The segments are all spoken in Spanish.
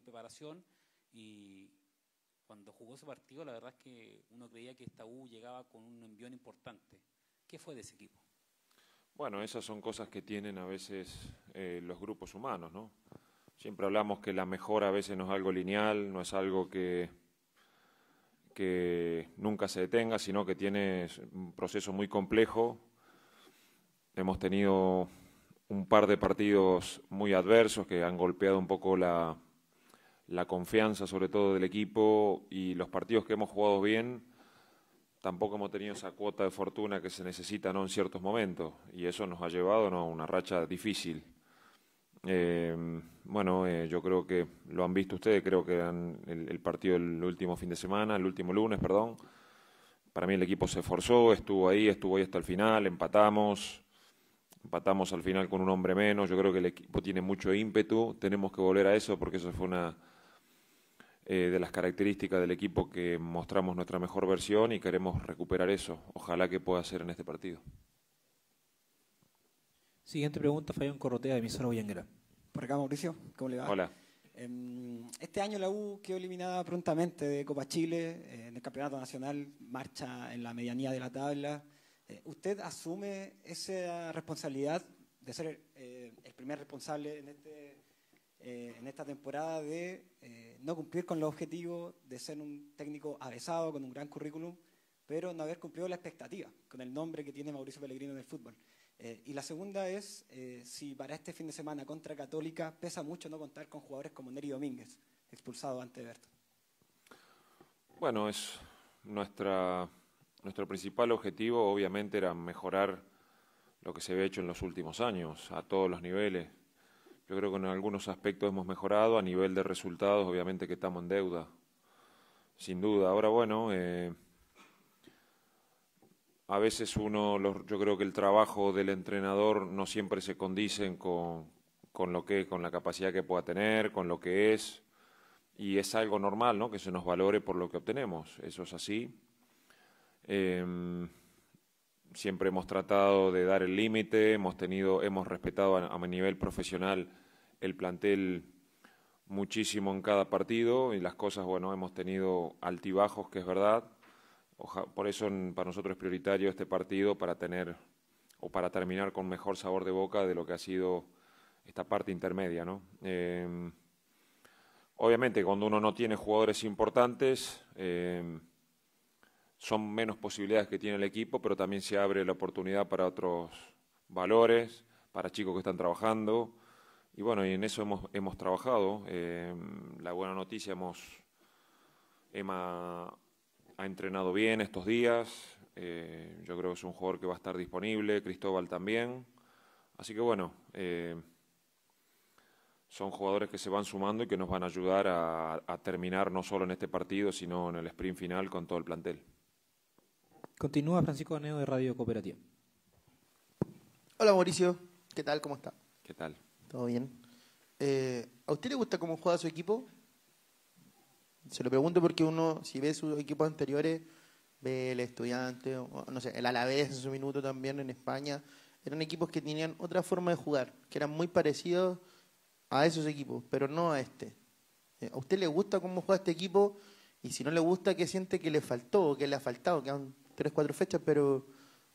preparación y cuando jugó ese partido, la verdad es que uno creía que esta U llegaba con un envión importante. ¿Qué fue de ese equipo? Bueno, esas son cosas que tienen a veces eh, los grupos humanos, ¿no? Siempre hablamos que la mejora a veces no es algo lineal, no es algo que, que nunca se detenga, sino que tiene un proceso muy complejo. Hemos tenido un par de partidos muy adversos que han golpeado un poco la, la confianza sobre todo del equipo y los partidos que hemos jugado bien, tampoco hemos tenido esa cuota de fortuna que se necesita en ciertos momentos y eso nos ha llevado ¿no? a una racha difícil. Eh, bueno, eh, yo creo que lo han visto ustedes, creo que el, partido el último fin de semana, el último lunes, perdón. Para mí el equipo se esforzó, estuvo ahí, estuvo ahí hasta el final, empatamos, empatamos al final con un hombre menos. Yo creo que el equipo tiene mucho ímpetu, tenemos que volver a eso porque eso fue una, eh, de las características del equipo que mostramos nuestra mejor versión y queremos recuperar eso. Ojalá que pueda ser en este partido. Siguiente pregunta, Fabián Corrotea, de emisora Bullanguera. Por acá, Mauricio, ¿cómo le va? Hola. Em, este año la U quedó eliminada prontamente de Copa Chile, eh, en el Campeonato Nacional, marcha en la medianía de la tabla. Eh, ¿Usted asume esa responsabilidad de ser el primer responsable en este eh, en esta temporada de eh, no cumplir con los objetivos, de ser un técnico avesado, con un gran currículum, pero no haber cumplido la expectativa con el nombre que tiene Mauricio Pellegrino en el fútbol. Eh, y la segunda es si para este fin de semana contra Católica pesa mucho no contar con jugadores como Neri Domínguez, expulsado ante Berto. Bueno, es nuestro principal objetivo obviamente era mejorar lo que se había hecho en los últimos años, a todos los niveles, yo creo que en algunos aspectos hemos mejorado, a nivel de resultados obviamente que estamos en deuda, sin duda. Ahora bueno, eh, a veces uno, yo creo que el trabajo del entrenador no siempre se condice con, con, lo que, con la capacidad que pueda tener, con lo que es, y es algo normal, ¿no? Que se nos valore por lo que obtenemos, eso es así. Em, siempre hemos tratado de dar el límite, hemos tenido, hemos respetado a, nivel profesional el plantel muchísimo en cada partido y las cosas, bueno, hemos tenido altibajos, que es verdad. por eso para nosotros es prioritario este partido para tener o para terminar con mejor sabor de boca de lo que ha sido esta parte intermedia, ¿no? Em, obviamente, cuando uno no tiene jugadores importantes, em, son menos posibilidades que tiene el equipo, pero también se abre la oportunidad para otros valores, para chicos que están trabajando. Y bueno, y en eso hemos, hemos trabajado. Eh, la buena noticia, hemos, Emma ha entrenado bien estos días. Eh, yo creo que es un jugador que va a estar disponible, Cristóbal también. Así que bueno, eh, son jugadores que se van sumando y que nos van a ayudar a terminar no solo en este partido, sino en el sprint final con todo el plantel. Continúa Francisco aneo de Radio Cooperativa. Hola Mauricio, ¿qué tal? ¿Cómo está? ¿Qué tal? ¿Todo bien? Eh, ¿A usted le gusta cómo juega su equipo? Se lo pregunto porque uno, si ve sus equipos anteriores, ve el estudiante, no sé, el Alavés en su minuto también en España, eran equipos que tenían otra forma de jugar, que eran muy parecidos a esos equipos, pero no a este. Eh, ¿A usted le gusta cómo juega este equipo? Y si no le gusta, ¿qué siente que le faltó o que le ha faltado? Que tres, cuatro fechas, pero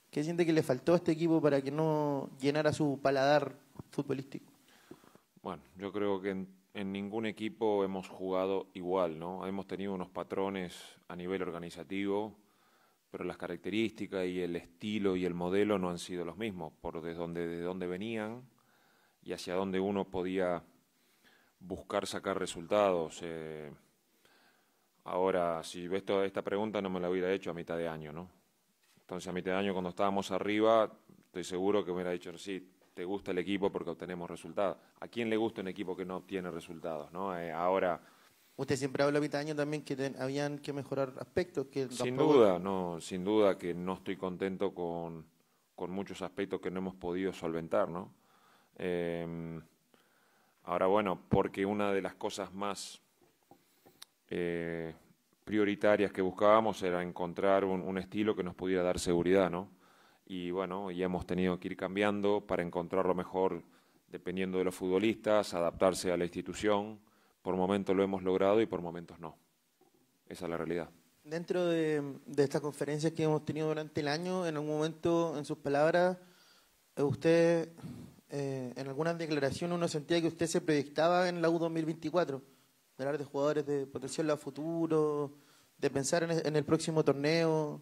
¿qué siente que le faltó a este equipo para que no llenara su paladar futbolístico? Bueno, yo creo que en, ningún equipo hemos jugado igual, ¿no? Hemos tenido unos patrones a nivel organizativo, pero las características y el estilo y el modelo no han sido los mismos, por desde dónde venían y hacia dónde uno podía buscar sacar resultados. Eh. ahora, si ves toda esta pregunta, no me la hubiera hecho a mitad de año, ¿no? Entonces a mitad de año cuando estábamos arriba, estoy seguro que me hubiera dicho, sí, te gusta el equipo porque obtenemos resultados. ¿A quién le gusta un equipo que no obtiene resultados? ¿no? Eh, ahora... Usted siempre habla a mitad de año también que habían que mejorar aspectos. que Sin duda, no, sin duda que no estoy contento con, con muchos aspectos que no hemos podido solventar, ¿no? Em, ahora, bueno, porque una de las cosas más eh, prioritarias que buscábamos era encontrar un, estilo que nos pudiera dar seguridad, ¿no? Y bueno, y hemos tenido que ir cambiando para encontrar lo mejor dependiendo de los futbolistas, adaptarse a la institución. Por momentos lo hemos logrado y por momentos no. Esa es la realidad. Dentro de, esta estas conferencias que hemos tenido durante el año, en algún momento, en sus palabras, eh, usted, eh, en algunas declaraciones, uno sentía que usted se proyectaba en la U 2024 de hablar de jugadores, de potencial a futuro, de pensar en, el próximo torneo.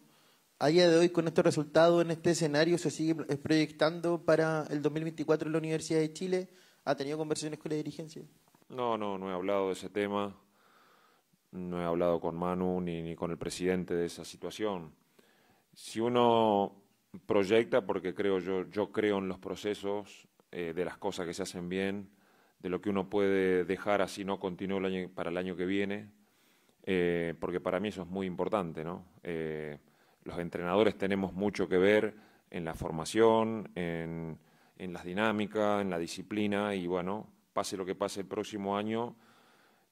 A día de hoy, con estos resultados, en este escenario, se sigue eh, proyectando para el 2024 en la Universidad de Chile. ¿Ha tenido conversaciones con la dirigencia? No, no, no he hablado de ese tema. No he hablado con Manu ni, ni con el presidente de esa situación. Si uno proyecta, porque creo yo, yo creo en los procesos eh, de las cosas que se hacen bien, de lo que uno puede dejar así no continúo para el año que viene, eh, porque para mí eso es muy importante. Eh, los entrenadores tenemos mucho que ver en la formación, en, las dinámicas, en la disciplina, y bueno, pase lo que pase el próximo año,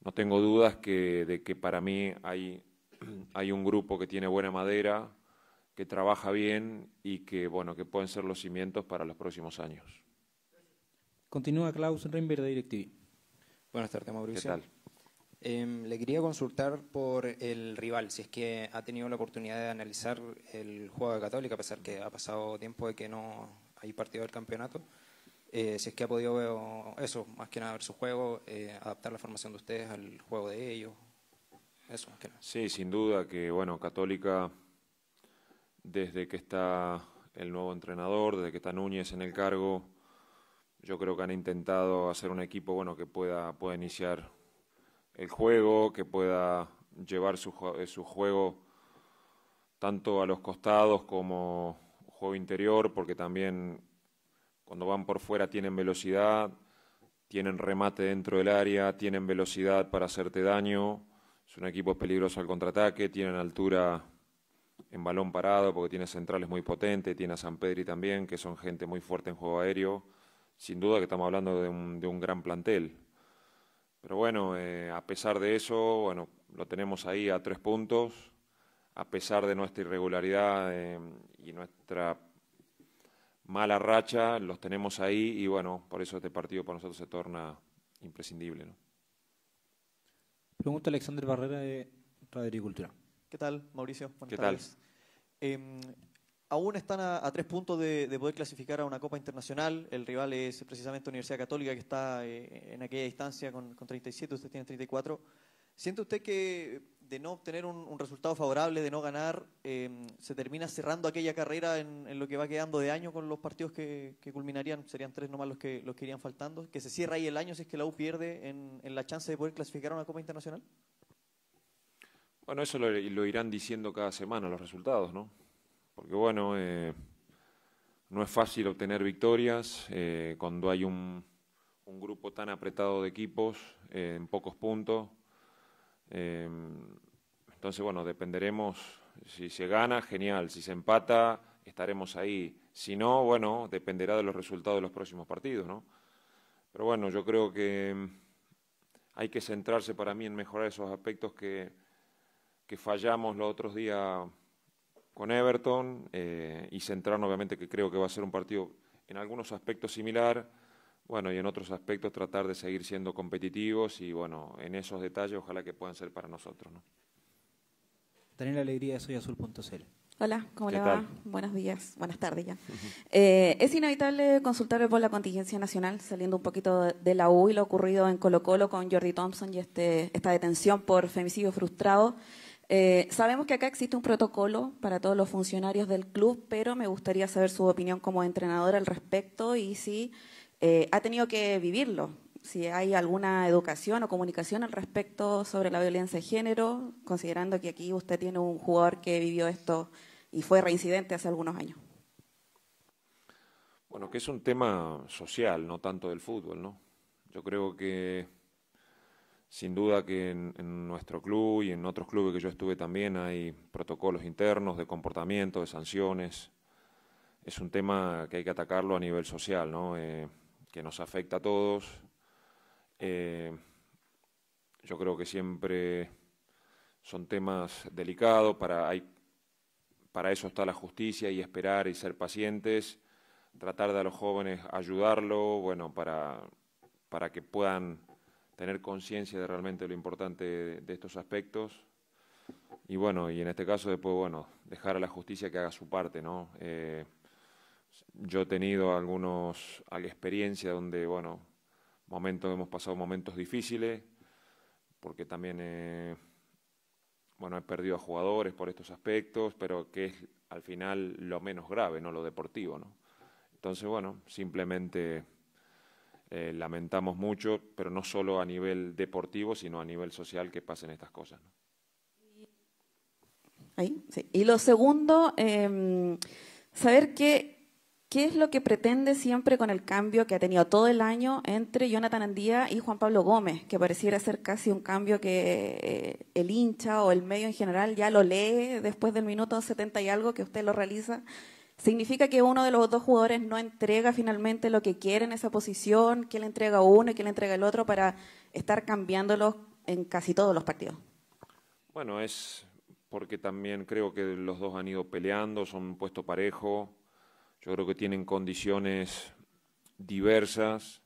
no tengo dudas que, de que para mí hay, hay un grupo que tiene buena madera, que trabaja bien y que, bueno, que pueden ser los cimientos para los próximos años. Continúa Klaus Reinberg de DirecTV. Buenas tardes, Mauricio. ¿Qué tal? Em, le quería consultar por el rival, si es que ha tenido la oportunidad de analizar el juego de Católica, a pesar que ha pasado tiempo de que no hay partido del campeonato. Eh, si es que ha podido ver eso, más que nada ver su juego, eh, adaptar la formación de ustedes al juego de ellos. Eso, más que nada. Sí, sin duda que, bueno, Católica, desde que está el nuevo entrenador, desde que está Núñez en el cargo, yo creo que han intentado hacer un equipo bueno que pueda, pueda iniciar el juego, que pueda llevar eh, su, juego tanto a los costados como juego interior, porque también cuando van por fuera tienen velocidad, tienen remate dentro del área, tienen velocidad para hacerte daño, es un equipo peligroso al contraataque, tienen altura en balón parado porque tiene centrales muy potentes, tiene a San Pedri también, que son gente muy fuerte en juego aéreo sin duda que estamos hablando de un, gran plantel. Pero bueno, eh, a pesar de eso, bueno, lo tenemos ahí a tres puntos, a pesar de nuestra irregularidad eh, y nuestra mala racha, los tenemos ahí y bueno, por eso este partido para nosotros se torna imprescindible. Pregunta Alexander Barrera de Radio Agricultura. ¿Qué tal, Mauricio? ¿Qué tal? Em, aún están a, tres puntos de, poder clasificar a una Copa Internacional. El rival es precisamente Universidad Católica, que está eh, en aquella distancia con, 37, usted tiene 34. ¿Siente usted que de no obtener un, resultado favorable, de no ganar, em, se termina cerrando aquella carrera en, lo que va quedando de año con los partidos que, culminarían? Serían tres nomás los que, los que irían faltando. ¿Que se cierra ahí el año si es que la U pierde en, la chance de poder clasificar a una Copa Internacional? Bueno, eso lo irán diciendo cada semana los resultados, ¿no? porque bueno, eh, no es fácil obtener victorias eh, cuando hay un, grupo tan apretado de equipos eh, en pocos puntos. Em, entonces, bueno, dependeremos, si se gana, genial, si se empata, estaremos ahí. Si no, bueno, dependerá de los resultados de los próximos partidos, ¿no? Pero bueno, yo creo que em, hay que centrarse para mí en mejorar esos aspectos que fallamos los otros días con Everton eh, y centrar obviamente, que creo que va a ser un partido en algunos aspectos similar, bueno, y en otros aspectos tratar de seguir siendo competitivos y, bueno, en esos detalles ojalá que puedan ser para nosotros, ¿no? Tener la alegría de soyazul.cl. Hola, ¿cómo le va? Buenos días, buenas tardes ya. Eh, es inevitable consultar por la contingencia nacional, saliendo un poquito de la U y lo ocurrido en Colo Colo con Jordi Thompson y este, esta detención por femicidio frustrado. Eh, sabemos que acá existe un protocolo para todos los funcionarios del club, pero me gustaría saber su opinión como entrenador al respecto y si eh, ha tenido que vivirlo, si hay alguna educación o comunicación al respecto sobre la violencia de género, considerando que aquí usted tiene un jugador que vivió esto y fue reincidente hace algunos años. Bueno, que es un tema social, no tanto del fútbol, ¿no? Yo creo que sin duda que en, nuestro club y en otros clubes que yo estuve también hay protocolos internos de comportamiento, de sanciones. Es un tema que hay que atacarlo a nivel social, eh, que nos afecta a todos. Eh, yo creo que siempre son temas delicados, para, para eso está la justicia y esperar y ser pacientes, tratar de a los jóvenes ayudarlo, bueno, para, para que puedan tener conciencia de realmente lo importante de estos aspectos. Y bueno, y en este caso después, bueno, dejar a la justicia que haga su parte, ¿no? Eh, yo he tenido algunos, experiencia donde, bueno, momentos, hemos pasado momentos difíciles, porque también, eh, bueno, he perdido a jugadores por estos aspectos, pero que es al final lo menos grave, ¿no? Lo deportivo, ¿no? Entonces, bueno, simplemente eh, lamentamos mucho, pero no solo a nivel deportivo, sino a nivel social que pasen estas cosas. Y lo segundo, em, saber qué, es lo que pretende siempre con el cambio que ha tenido todo el año entre Jonathan Andía y Juan Pablo Gómez, que pareciera ser casi un cambio que eh, el hincha o el medio en general ya lo lee después del minuto 70 y algo que usted lo realiza significa que uno de los dos jugadores no entrega finalmente lo que quiere en esa posición, que le entrega uno y que le entrega el otro para estar cambiándolos en casi todos los partidos. Bueno, es porque también creo que los dos han ido peleando, son un puesto parejo, yo creo que tienen condiciones diversas,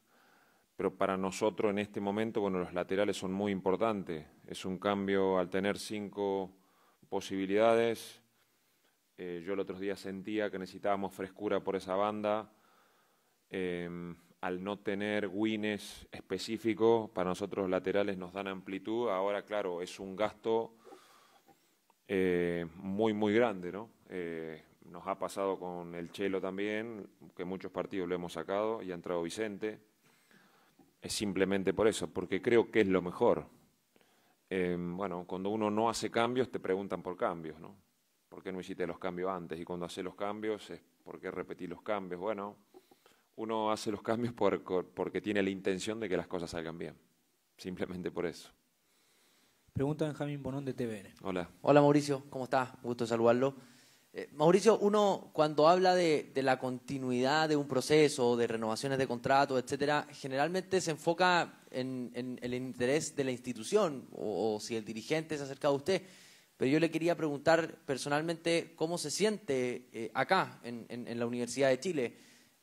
pero para nosotros en este momento, bueno, los laterales son muy importantes, es un cambio al tener cinco posibilidades eh, yo el otro día sentía que necesitábamos frescura por esa banda. Em, al no tener wines específico, para nosotros laterales nos dan amplitud. Ahora, claro, es un gasto eh, muy, muy grande, ¿no? Eh, nos ha pasado con el Chelo también, que muchos partidos lo hemos sacado y ha entrado Vicente. Es simplemente por eso, porque creo que es lo mejor. Em, bueno, cuando uno no hace cambios, te preguntan por cambios, ¿no? ¿por qué no hiciste los cambios antes? Y cuando hace los cambios es porque qué repetí los cambios? Bueno, uno hace los cambios porque tiene la intención de que las cosas salgan bien. Simplemente por eso. Pregunta Benjamín Bonón de TVN. Hola. Hola Mauricio, ¿cómo estás? Gusto saludarlo. Eh, Mauricio, uno cuando habla de, la continuidad de un proceso, de renovaciones de contratos, etcétera, generalmente se enfoca en, el interés de la institución o, si el dirigente se acerca a usted pero yo le quería preguntar personalmente cómo se siente eh, acá, en, la Universidad de Chile,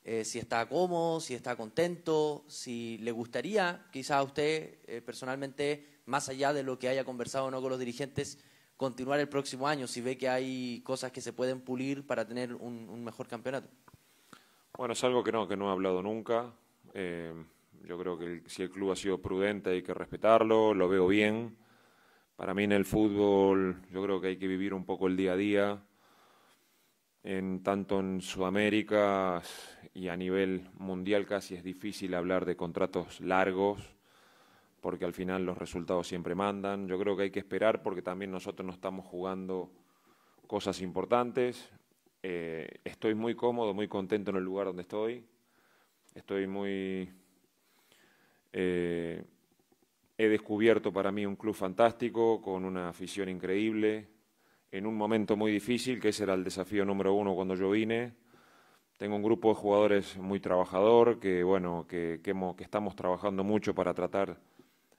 eh, si está cómodo, si está contento, si le gustaría, quizás a usted eh, personalmente, más allá de lo que haya conversado no con los dirigentes, continuar el próximo año, si ve que hay cosas que se pueden pulir para tener un, mejor campeonato. Bueno, es algo que no, que no he hablado nunca. yo creo que si el club ha sido prudente hay que respetarlo, lo veo bien. Para mí en el fútbol yo creo que hay que vivir un poco el día a día, en, tanto en Sudamérica y a nivel mundial casi es difícil hablar de contratos largos, porque al final los resultados siempre mandan. Yo creo que hay que esperar porque también nosotros no estamos jugando cosas importantes. Eh, estoy muy cómodo, muy contento en el lugar donde estoy. Estoy muy... Eh, He descubierto para mí un club fantástico, con una afición increíble, en un momento muy difícil, que ese era el desafío número uno cuando yo vine. Tengo un grupo de jugadores muy trabajador, que bueno, que, estamos trabajando mucho para tratar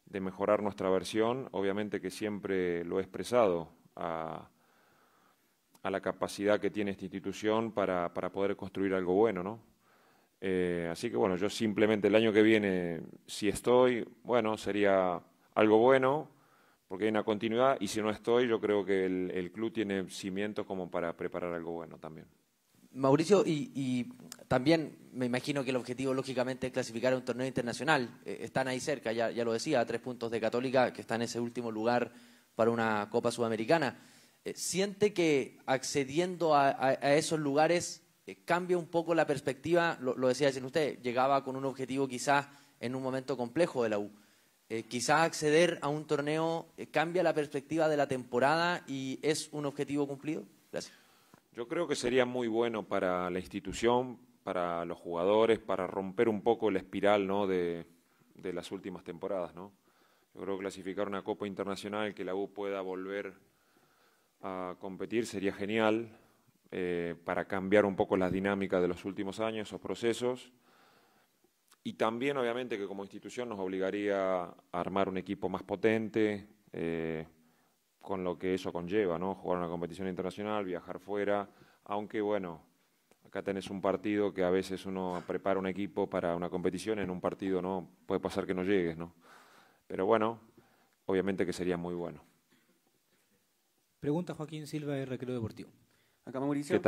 de mejorar nuestra versión. Obviamente que siempre lo he expresado a, la capacidad que tiene esta institución para, para poder construir algo bueno, ¿no? Eh, así que bueno, yo simplemente el año que viene, si estoy, bueno, sería algo bueno, porque hay una continuidad, y si no estoy, yo creo que el, club tiene cimientos como para preparar algo bueno también. Mauricio, y, también me imagino que el objetivo, lógicamente, es clasificar a un torneo internacional. Eh, están ahí cerca, ya, lo decía, a tres puntos de Católica, que está en ese último lugar para una Copa Sudamericana. Eh, ¿Siente que accediendo a esos lugares cambia un poco la perspectiva, lo, decía usted, llegaba con un objetivo quizás en un momento complejo de la U. Eh, quizás acceder a un torneo eh, cambia la perspectiva de la temporada y es un objetivo cumplido. Gracias. Yo creo que sería muy bueno para la institución, para los jugadores, para romper un poco la espiral ¿no? de, las últimas temporadas. ¿no? Yo creo que clasificar una Copa Internacional que la U pueda volver a competir sería genial. Eh, para cambiar un poco las dinámicas de los últimos años, esos procesos. Y también, obviamente, que como institución nos obligaría a armar un equipo más potente, eh, con lo que eso conlleva, ¿no? Jugar una competición internacional, viajar fuera, aunque, bueno, acá tenés un partido que a veces uno prepara un equipo para una competición, en un partido no, puede pasar que no llegues, ¿no? Pero bueno, obviamente que sería muy bueno. Pregunta Joaquín Silva de Recreo Deportivo.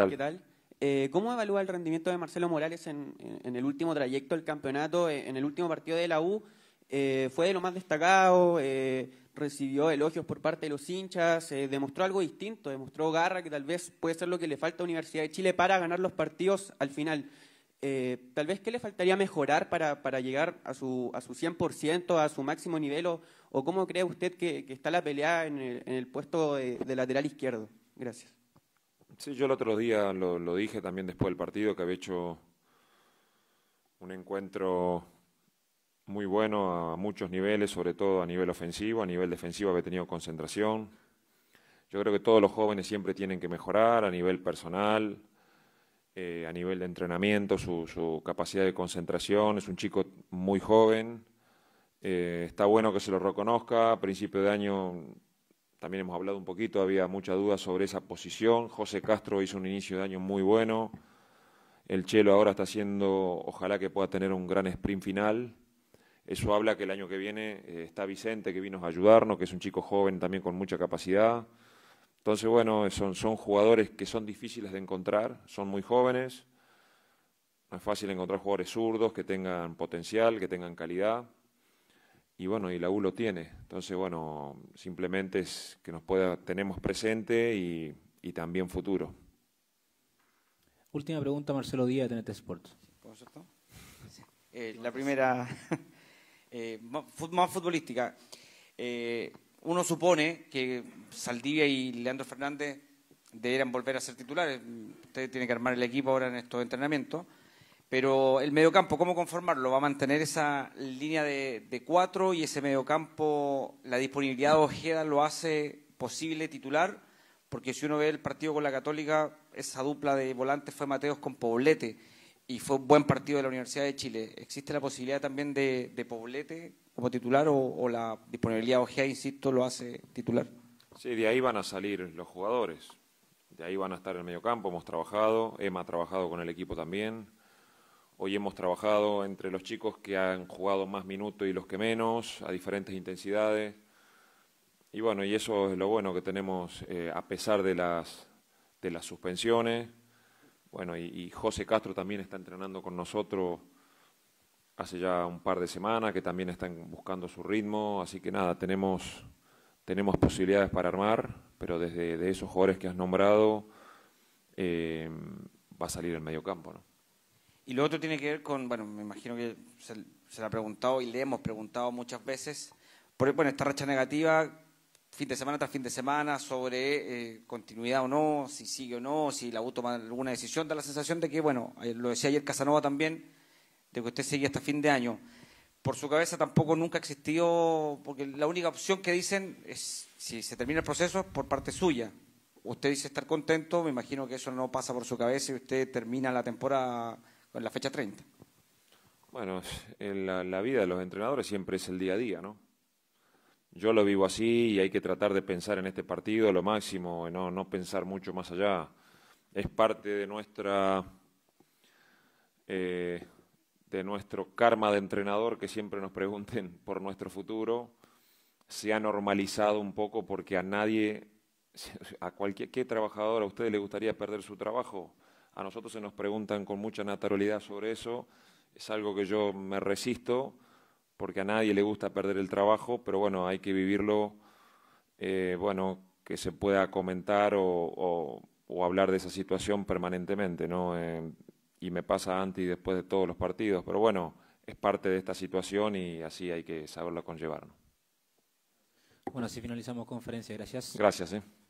¿qué tal? Eh, ¿Cómo evalúa el rendimiento de Marcelo Morales en, el último trayecto del campeonato, eh, en el último partido de la U? Eh, ¿Fue de lo más destacado? ¿Recibió elogios por parte de los hinchas? ¿Demostró algo distinto? ¿Demostró garra que tal vez puede ser lo que le falta a Universidad de Chile para ganar los partidos al final? tal vez, ¿qué le faltaría mejorar para, llegar a su, a su 100%, a su máximo nivel? ¿O, cómo cree usted que, está la pelea en el, puesto de lateral izquierdo? Gracias. Sí, yo el otro día lo, dije también después del partido que había hecho un encuentro muy bueno a muchos niveles, sobre todo a nivel ofensivo, a nivel defensivo había tenido concentración. Yo creo que todos los jóvenes siempre tienen que mejorar a nivel personal, eh, a nivel de entrenamiento, su, capacidad de concentración. Es un chico muy joven. Eh, está bueno que se lo reconozca. A principio de año también hemos hablado un poquito, había mucha duda sobre esa posición. José Castro hizo un inicio de año muy bueno. El Chelo ahora está haciendo, ojalá que pueda tener un gran sprint final. Eso habla que el año que viene eh, está Vicente, que vino a ayudarnos, que es un chico joven también con mucha capacidad. Entonces, bueno, son, son jugadores que son difíciles de encontrar, son muy jóvenes. No es fácil encontrar jugadores zurdos que tengan potencial, que tengan calidad y bueno, y la U lo tiene. Entonces, bueno, simplemente es que nos pueda, tenemos presente y, también futuro. Última pregunta, Marcelo Díaz, de TNT Sports. Eh, la primera, eh, más futbolística. Eh, uno supone que Saldivia y Leandro Fernández deberían volver a ser titulares. usted tienen que armar el equipo ahora en estos entrenamientos. Pero el mediocampo, ¿cómo conformarlo? ¿Va a mantener esa línea de, cuatro y ese mediocampo, la disponibilidad de Ojeda lo hace posible titular? Porque si uno ve el partido con la Católica, esa dupla de volantes fue Mateos con Poblete y fue un buen partido de la Universidad de Chile. ¿Existe la posibilidad también de, Poblete como titular o, la disponibilidad de Ojeda, insisto, lo hace titular? Sí, de ahí van a salir los jugadores. De ahí van a estar el mediocampo. Hemos trabajado, Emma ha trabajado con el equipo también. Hoy hemos trabajado entre los chicos que han jugado más minutos y los que menos, a diferentes intensidades. Y bueno, y eso es lo bueno que tenemos eh, a pesar de las, de las suspensiones. Bueno, y, José Castro también está entrenando con nosotros hace ya un par de semanas, que también están buscando su ritmo. Así que nada, tenemos, tenemos posibilidades para armar, pero desde de esos jugadores que has nombrado eh, va a salir el mediocampo, ¿no? Y lo otro tiene que ver con, bueno, me imagino que se, se le ha preguntado y le hemos preguntado muchas veces, por bueno, esta racha negativa, fin de semana tras fin de semana, sobre eh, continuidad o no, si sigue o no, si la U toma alguna decisión, da la sensación de que, bueno, eh, lo decía ayer Casanova también, de que usted sigue hasta fin de año. Por su cabeza tampoco nunca ha existido, porque la única opción que dicen es si se termina el proceso es por parte suya, usted dice estar contento, me imagino que eso no pasa por su cabeza y usted termina la temporada en la fecha 30? Bueno, en la, vida de los entrenadores siempre es el día a día, ¿no? Yo lo vivo así y hay que tratar de pensar en este partido lo máximo, no, no pensar mucho más allá. Es parte de nuestra eh, de nuestro karma de entrenador que siempre nos pregunten por nuestro futuro. Se ha normalizado un poco porque a nadie, a cualquier trabajador a usted le gustaría perder su trabajo. A nosotros se nos preguntan con mucha naturalidad sobre eso. Es algo que yo me resisto porque a nadie le gusta perder el trabajo, pero bueno, hay que vivirlo, eh, bueno, que se pueda comentar o, hablar de esa situación permanentemente, ¿no? Eh, y me pasa antes y después de todos los partidos, pero bueno, es parte de esta situación y así hay que saberlo conllevar. Bueno, así finalizamos conferencia, gracias. Gracias. Eh.